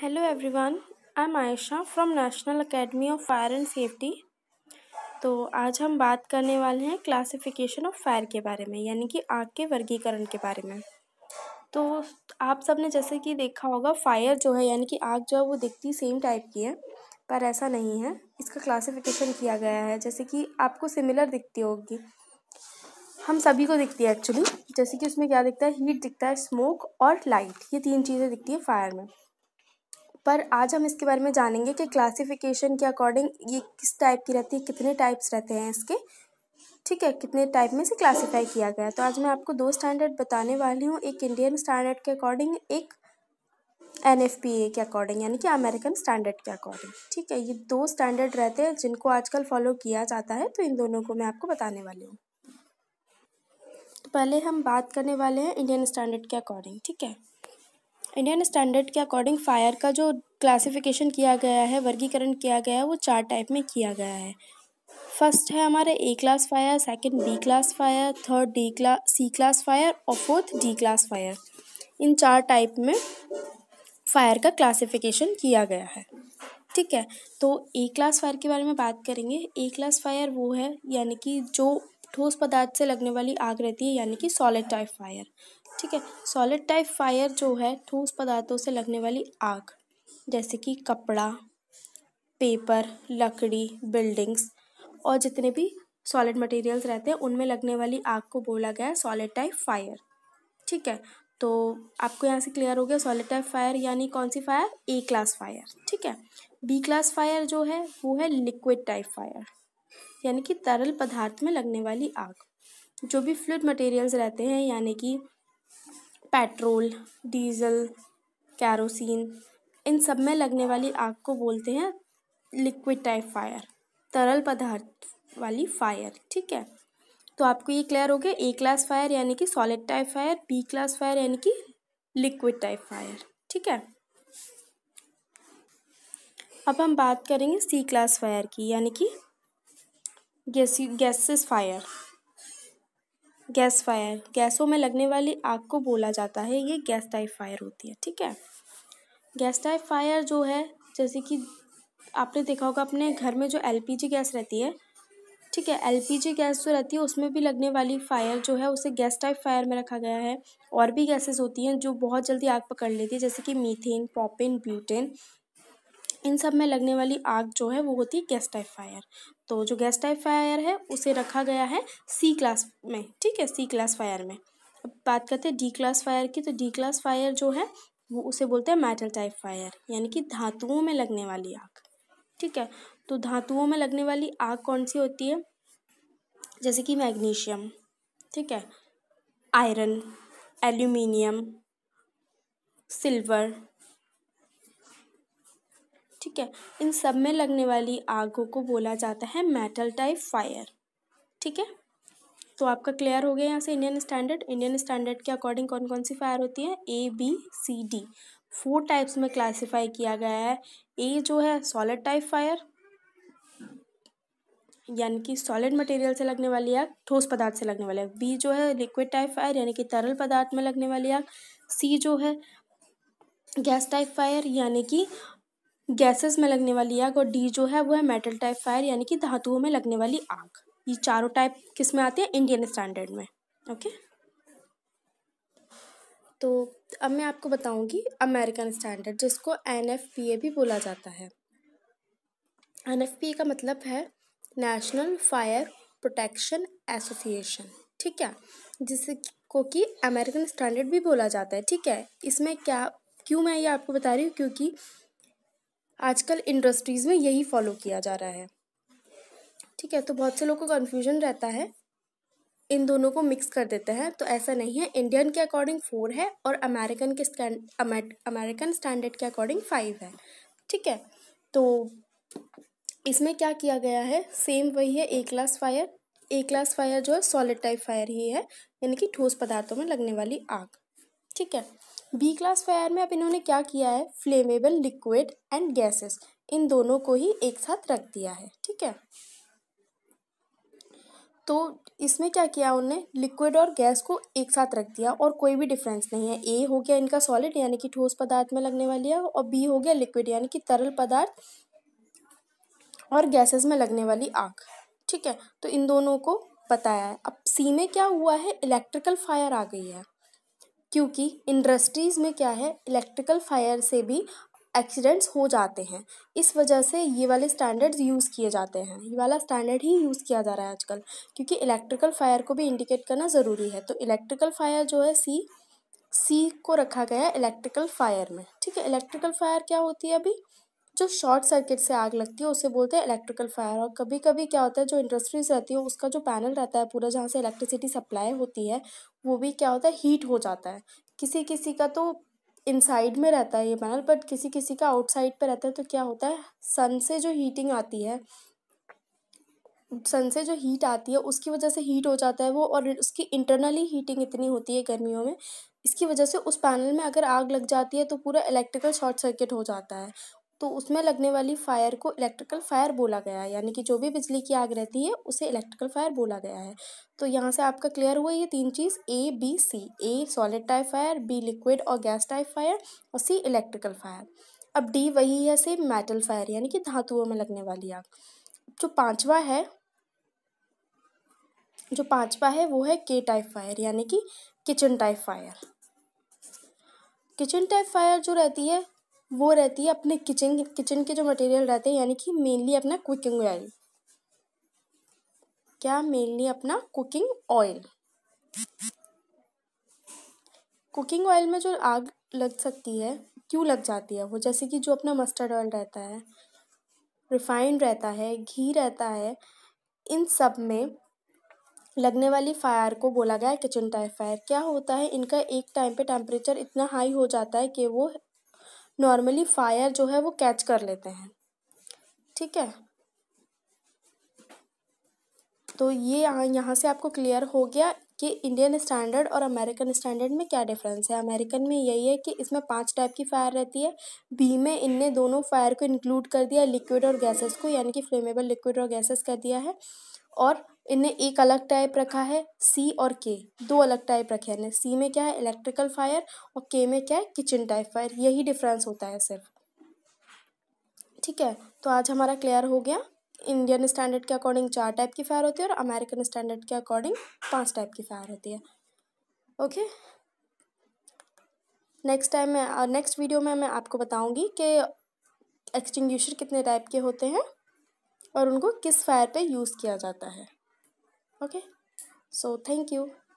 hello everyone I am Ayesha from national academy of fire and safety तो आज हम बात करने वाले हैं क्लासिफिकेशन ऑफ फायर के बारे में यानी कि आग के वर्गीकरण के बारे में तो आप सब ने जैसे कि देखा होगा फायर जो है यानी कि आग जो है वो दिखती सेम टाइप की है पर ऐसा नहीं है इसका क्लासिफिकेशन किया गया है जैसे कि आपको सिमिलर दिखती होगी हम सभी को दिखती है एक्चुअली जैसे कि उसमें क्या दिखता है हीट दिखता है स्मोक और लाइट ये तीन चीज़ें दिखती है फायर में पर आज हम इसके बारे में जानेंगे कि क्लासिफिकेशन के अकॉर्डिंग ये किस टाइप की रहती है कितने टाइप्स रहते हैं इसके ठीक है कितने टाइप में से क्लासीफाई किया गया तो आज मैं आपको दो स्टैंडर्ड बताने वाली हूँ एक इंडियन स्टैंडर्ड के अकॉर्डिंग एक एन एफ पी ए के अकॉर्डिंग यानी कि अमेरिकन स्टैंडर्ड के अकॉर्डिंग ठीक है ये दो स्टैंडर्ड रहते हैं जिनको आजकल फॉलो किया जाता है तो इन दोनों को मैं आपको बताने वाली हूँ तो पहले हम बात करने वाले हैं इंडियन स्टैंडर्ड के अकॉर्डिंग ठीक है इंडियन स्टैंडर्ड के अकॉर्डिंग फ़ायर का जो क्लासिफिकेशन किया गया है वर्गीकरण किया गया है वो चार टाइप में किया गया है फर्स्ट है हमारे A class fire second B class fire third D class C class fire और फोर्थ डी क्लास फायर इन चार टाइप में फायर का क्लासिफिकेशन किया गया है ठीक है तो ए क्लास फायर के बारे में बात करेंगे ए क्लास फायर वो है यानी कि जो ठोस पदार्थ से लगने वाली आग रहती है यानी कि सॉलिड टाइप फायर ठीक है सॉलिड टाइप फायर जो है ठोस पदार्थों से लगने वाली आग जैसे कि कपड़ा पेपर लकड़ी बिल्डिंग्स और जितने भी सॉलिड मटेरियल्स रहते हैं उनमें लगने वाली आग को बोला गया है सॉलिड टाइप फायर ठीक है तो आपको यहाँ से क्लियर हो गया सॉलिड टाइप फायर यानी कौन सी फायर ए क्लास फायर ठीक है बी क्लास फायर जो है वो है लिक्विड टाइप फायर यानी कि तरल पदार्थ में लगने वाली आग जो भी फ्लूड मटेरियल्स रहते हैं यानी कि पेट्रोल डीज़ल कैरोसिन इन सब में लगने वाली आग को बोलते हैं लिक्विड टाइप फायर तरल पदार्थ वाली फायर ठीक है तो आपको ये क्लियर हो गया ए क्लास फायर यानी कि solid type fire B class fire यानी कि लिक्विड टाइप फायर ठीक है अब हम बात करेंगे सी क्लास फायर की यानी कि गैसी गैसेस फायर गैस फायर गैसों में लगने वाली आग को बोला जाता है ये गैस टाइप फायर होती है ठीक है गैस टाइप फायर जो है जैसे कि आपने देखा होगा अपने घर में जो एलपीजी गैस रहती है ठीक है एलपीजी गैस जो रहती है उसमें भी लगने वाली फायर जो है उसे गैस टाइप फायर में रखा गया है और भी गैसेस होती हैं जो बहुत जल्दी आग पकड़ लेती है जैसे कि मीथेन प्रोपेन ब्यूटेन इन सब में लगने वाली आग जो है वो होती है गैस टाइप फायर तो जो गैस टाइप फायर है उसे रखा गया है सी क्लास में ठीक है सी क्लास फायर में अब बात करते हैं डी क्लास फायर की तो डी क्लास फायर जो है वो उसे बोलते हैं मेटल टाइप फायर यानी कि धातुओं में लगने वाली आग ठीक है तो धातुओं में लगने वाली आग कौन सी होती है जैसे कि मैग्नीशियम ठीक है आयरन एल्यूमिनियम सिल्वर ठीक है इन सब में लगने वाली आगों को बोला जाता है मेटल टाइप फायर ठीक है तो आपका क्लियर हो गया यहाँ से इंडियन स्टैंडर्ड इंडियन स्टैंडर्ड के अकॉर्डिंग कौन कौन सी फायर होती है A B C D four types में क्लासिफाई किया गया है ए जो है सॉलिड टाइप फायर यानी कि सॉलिड मटेरियल से लगने वाली आग ठोस पदार्थ से लगने वाली आग बी जो है लिक्विड टाइप फायर यानी कि तरल पदार्थ में लगने वाली आग सी जो है गैस टाइप फायर यानी कि गैसेस में लगने वाली आग और डी जो है वो है मेटल टाइप फायर यानी कि धातुओं में लगने वाली आग ये चारों टाइप किस में आते हैं इंडियन स्टैंडर्ड में ओके तो अब मैं आपको बताऊंगी अमेरिकन स्टैंडर्ड जिसको एन एफ पी ए भी बोला जाता है एन एफ पी ए का मतलब है नेशनल फायर प्रोटेक्शन एसोसिएशन ठीक है जिसको कि अमेरिकन स्टैंडर्ड भी बोला जाता है ठीक है इसमें क्या क्यों मैं ये आपको बता रही हूँ क्योंकि आजकल इंडस्ट्रीज़ में यही फॉलो किया जा रहा है ठीक है तो बहुत से लोगों को कन्फ्यूजन रहता है इन दोनों को मिक्स कर देते हैं तो ऐसा नहीं है इंडियन के अकॉर्डिंग फोर है और अमेरिकन के स्टैंड अमेरिकन स्टैंडर्ड के अकॉर्डिंग फाइव है ठीक है तो इसमें क्या किया गया है सेम वही है A class fire A class fire जो है सॉलिड टाइप फायर ही है यानी कि ठोस पदार्थों में लगने वाली आग ठीक है बी क्लास फायर में अब इन्होंने क्या किया है फ्लेमेबल लिक्विड एंड गैसेस इन दोनों को ही एक साथ रख दिया है ठीक है तो इसमें क्या किया उन्होंने लिक्विड और गैस को एक साथ रख दिया और कोई भी डिफरेंस नहीं है ए हो गया इनका सॉलिड यानी कि ठोस पदार्थ में लगने वाली है और बी हो गया लिक्विड यानी कि तरल पदार्थ और गैसेस में लगने वाली आग ठीक है तो इन दोनों को बताया है अब सी में क्या हुआ है इलेक्ट्रिकल फायर आ गई है क्योंकि इंडस्ट्रीज़ में क्या है इलेक्ट्रिकल फायर से भी एक्सीडेंट्स हो जाते हैं इस वजह से ये वाले स्टैंडर्ड्स यूज़ किए जाते हैं ये वाला स्टैंडर्ड ही यूज़ किया जा रहा है आजकल क्योंकि इलेक्ट्रिकल फायर को भी इंडिकेट करना ज़रूरी है तो इलेक्ट्रिकल फायर जो है सी सी को रखा गया है इलेक्ट्रिकल फायर में ठीक है इलेक्ट्रिकल फायर क्या होती है अभी जो शॉर्ट सर्किट से आग लगती है उसे बोलते हैं इलेक्ट्रिकल फायर और कभी कभी क्या होता है जो इंडस्ट्रीज रहती है उसका जो पैनल रहता है पूरा जहाँ से इलेक्ट्रिसिटी सप्लाई होती है वो भी क्या होता है हीट हो जाता है किसी किसी का तो इनसाइड में रहता है ये पैनल बट किसी किसी का आउटसाइड पे रहता है तो क्या होता है सन से जो हीटिंग आती है सन से जो हीट आती है उसकी वजह से हीट हो जाता है वो और उसकी इंटरनली हीटिंग इतनी होती है गर्मियों में इसकी वजह से उस पैनल में अगर आग लग जाती है तो पूरा इलेक्ट्रिकल शॉर्ट सर्किट हो जाता है तो उसमें लगने वाली फायर को इलेक्ट्रिकल फायर बोला गया है यानी कि जो भी बिजली की आग रहती है उसे इलेक्ट्रिकल फायर बोला गया है तो यहाँ से आपका क्लियर हुआ ये तीन चीज़ A B C A solid type fire B liquid और गैस टाइप फायर और सी इलेक्ट्रिकल फायर अब डी वही है सेम मेटल फायर यानी कि धातुओं में लगने वाली आग जो पाँचवा है जो पाँचवा है वो है के टाइप फायर यानी कि kitchen type fire kitchen type fire जो रहती है वो रहती है अपने किचन किचन के जो मटेरियल रहते हैं यानी कि मेनली अपना कुकिंग ऑयल क्या मेनली अपना कुकिंग ऑयल कुकिंग ऑयल में जो आग लग सकती है क्यों लग जाती है वो जैसे कि जो अपना मस्टर्ड ऑयल रहता है रिफाइंड रहता है घी रहता है इन सब में लगने वाली फायर को बोला गया है किचन टाइप फायर क्या होता है इनका एक टाइम पे टेम्परेचर इतना हाई हो जाता है कि वो नॉर्मली फायर जो है वो कैच कर लेते हैं ठीक है तो ये यहाँ से आपको क्लियर हो गया कि इंडियन स्टैंडर्ड और अमेरिकन स्टैंडर्ड में क्या डिफरेंस है अमेरिकन में यही है कि इसमें पांच टाइप की फायर रहती है बी में इनने दोनों फायर को इंक्लूड कर दिया लिक्विड और गैसेस को यानी कि फ्लेमेबल लिक्विड और गैसेस कर दिया है और इनने एक अलग टाइप रखा है सी और के दो अलग टाइप रखे हैं सी में क्या है इलेक्ट्रिकल फायर और के में क्या है किचन टाइप फायर यही डिफरेंस होता है सिर्फ ठीक है तो आज हमारा क्लियर हो गया इंडियन स्टैंडर्ड के अकॉर्डिंग चार टाइप की फायर होती है और अमेरिकन स्टैंडर्ड के अकॉर्डिंग पांच टाइप की फायर होती है ओके नेक्स्ट टाइम में नेक्स्ट वीडियो में मैं आपको बताऊंगी कि एक्सटिंग्विशर कितने टाइप के होते हैं और उनको किस फायर पे यूज़ किया जाता है okay so thank you